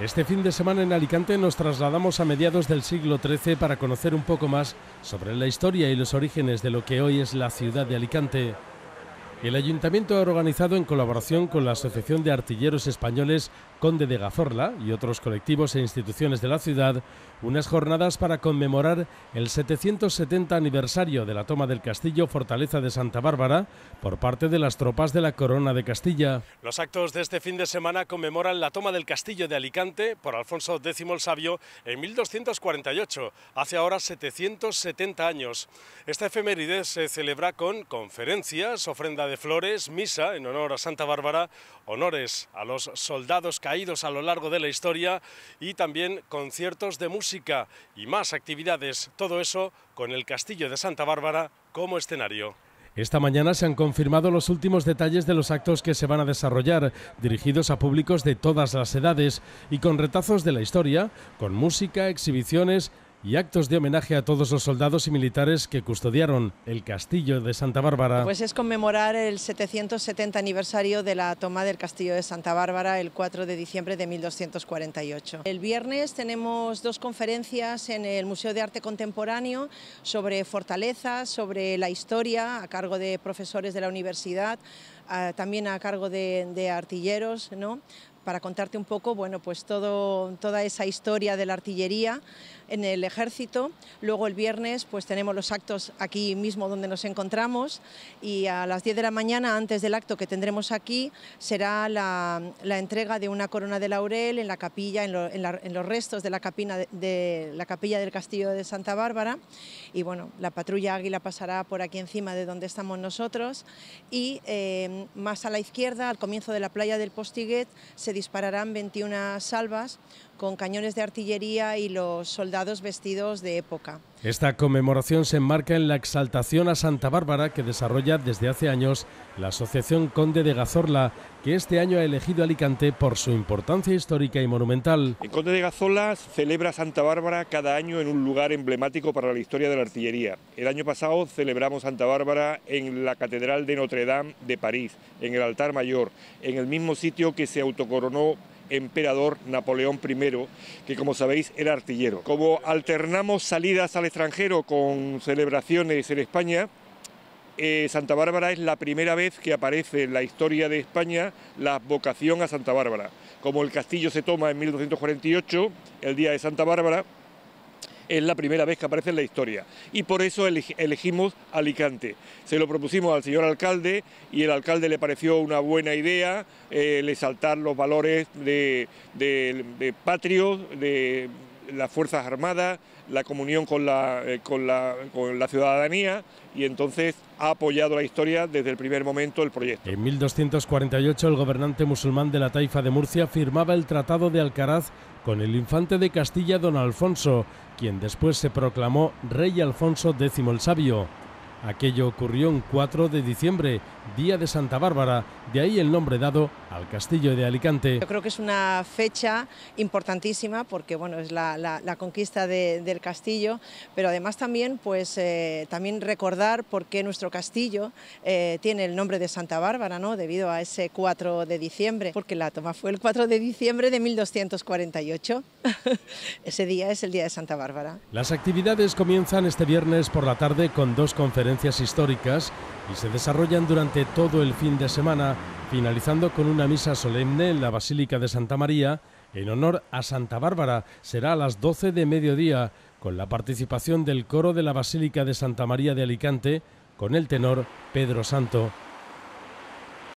Este fin de semana en Alicante nos trasladamos a mediados del siglo XIII para conocer un poco más sobre la historia y los orígenes de lo que hoy es la ciudad de Alicante. El ayuntamiento ha organizado en colaboración con la Asociación de Artilleros Españoles Conde de Gazorla y otros colectivos e instituciones de la ciudad unas jornadas para conmemorar el 770 aniversario de la toma del castillo Fortaleza de Santa Bárbara por parte de las tropas de la Corona de Castilla. Los actos de este fin de semana conmemoran la toma del castillo de Alicante por Alfonso X el Sabio en 1248, hace ahora 770 años. Esta efeméride se celebra con conferencias, ofrenda de de Flores, misa en honor a Santa Bárbara, honores a los soldados caídos a lo largo de la historia y también conciertos de música y más actividades, todo eso con el Castillo de Santa Bárbara como escenario. Esta mañana se han confirmado los últimos detalles de los actos que se van a desarrollar, dirigidos a públicos de todas las edades y con retazos de la historia, con música, exhibiciones y actos de homenaje a todos los soldados y militares que custodiaron el castillo de Santa Bárbara. Pues es conmemorar el 770 aniversario de la toma del castillo de Santa Bárbara el 4 de diciembre de 1248. El viernes tenemos dos conferencias en el Museo de Arte Contemporáneo sobre fortalezas, sobre la historia, a cargo de profesores de la universidad, también a cargo de, de artilleros, ¿no? para contarte un poco, bueno, pues todo, toda esa historia de la artillería en el ejército. Luego el viernes pues tenemos los actos aquí mismo donde nos encontramos y a las 10 de la mañana, antes del acto que tendremos aquí, será la, entrega de una corona de laurel en la capilla, en, los restos de la, capina de, la capilla del castillo de Santa Bárbara. Y bueno, la patrulla águila pasará por aquí encima de donde estamos nosotros y eh, más a la izquierda, al comienzo de la playa del Postiguet, se dispararán 21 salvas con cañones de artillería y los soldados vestidos de época. Esta conmemoración se enmarca en la exaltación a Santa Bárbara que desarrolla desde hace años la Asociación Conde de Gazorla, que este año ha elegido Alicante por su importancia histórica y monumental. El Conde de Gazorla celebra Santa Bárbara cada año en un lugar emblemático para la historia de la artillería. El año pasado celebramos Santa Bárbara en la Catedral de Notre Dame de París, en el altar mayor, en el mismo sitio que se autocoronó emperador Napoleón I, que como sabéis era artillero. Como alternamos salidas al extranjero con celebraciones en España, eh, Santa Bárbara es la primera vez que aparece en la historia de España la vocación a Santa Bárbara. Como el castillo se toma en 1248, el día de Santa Bárbara, es la primera vez que aparece en la historia. Y por eso elegimos Alicante. Se lo propusimos al señor alcalde y el alcalde le pareció una buena idea el eh, saltar los valores de, de patrios, de las Fuerzas Armadas, la comunión eh, con la, con, la, ciudadanía y entonces ha apoyado la historia desde el primer momento el proyecto. En 1248 el gobernante musulmán de la Taifa de Murcia firmaba el Tratado de Alcaraz con el infante de Castilla don Alfonso, quien después se proclamó rey Alfonso X el Sabio. Aquello ocurrió un 4 de diciembre, día de Santa Bárbara, de ahí el nombre dado al castillo de Alicante. Yo creo que es una fecha importantísima porque bueno, es la, conquista del castillo, pero además también, pues, eh, también recordar por qué nuestro castillo eh, tiene el nombre de Santa Bárbara, ¿no? debido a ese 4 de diciembre, porque la toma fue el 4 de diciembre de 1248. ese día es el día de Santa Bárbara. Las actividades comienzan este viernes por la tarde con dos conferencias históricas y se desarrollan durante todo el fin de semana, finalizando con una misa solemne en la Basílica de Santa María en honor a Santa Bárbara. Será a las 12 de mediodía, con la participación del coro de la Basílica de Santa María de Alicante, con el tenor Pedro Santo.